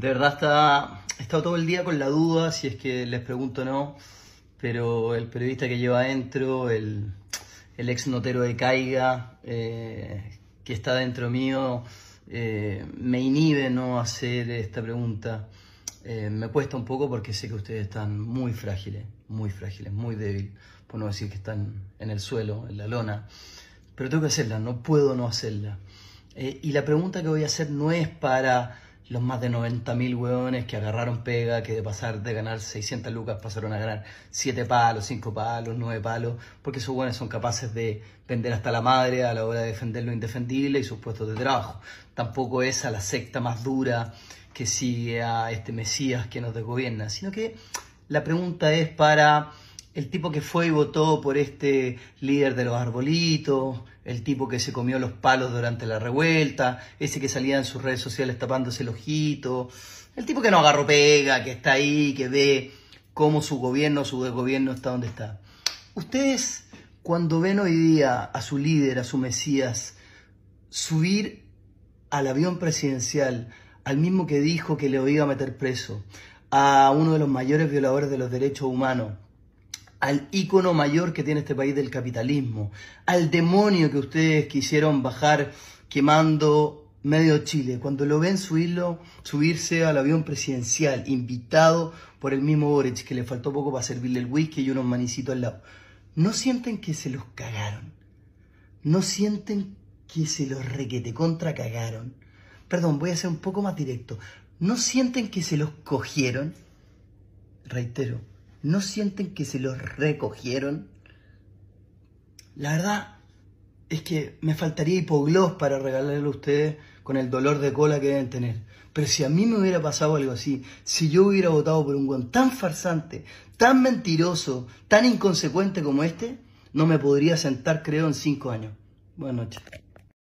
De verdad está, he estado todo el día con la duda si es que les pregunto o no, pero el periodista que lleva adentro, el, ex notero de Caiga, eh, que está dentro mío, eh, me inhibe no hacer esta pregunta. Eh, me cuesta un poco porque sé que ustedes están muy frágiles, muy frágiles, muy débiles, por no decir que están en el suelo, en la lona. Pero tengo que hacerla, no puedo no hacerla. y la pregunta que voy a hacer no es para los más de 90.000 hueones que agarraron pega, que de pasar de ganar 600 lucas pasaron a ganar 7 palos, 5 palos, 9 palos, porque esos hueones son capaces de vender hasta la madre a la hora de defender lo indefendible y sus puestos de trabajo. Tampoco es a la secta más dura que sigue a este Mesías que nos desgobierna, sino que la pregunta es para el tipo que fue y votó por este líder de los arbolitos, el tipo que se comió los palos durante la revuelta, ese que salía en sus redes sociales tapándose el ojito, el tipo que no agarró pega, que está ahí, que ve cómo su gobierno, su desgobierno está donde está. Ustedes, cuando ven hoy día a su líder, a su Mesías, subir al avión presidencial, al mismo que dijo que le iba a meter preso, a uno de los mayores violadores de los derechos humanos, al ícono mayor que tiene este país del capitalismo, al demonio que ustedes quisieron bajar quemando medio Chile, cuando lo ven subirlo, subirse al avión presidencial, invitado por el mismo Boric, que le faltó poco para servirle el whisky y unos manicitos al lado, no sienten que se los cagaron, no sienten que se los requete contra cagaron, perdón, voy a ser un poco más directo, no sienten que se los cogieron, reitero, ¿No sienten que se los recogieron? La verdad es que me faltaría hipoglós para regalarle a ustedes con el dolor de cola que deben tener. Pero si a mí me hubiera pasado algo así, si yo hubiera votado por un guan tan farsante, tan mentiroso, tan inconsecuente como este, no me podría sentar, creo, en cinco años. Buenas noches.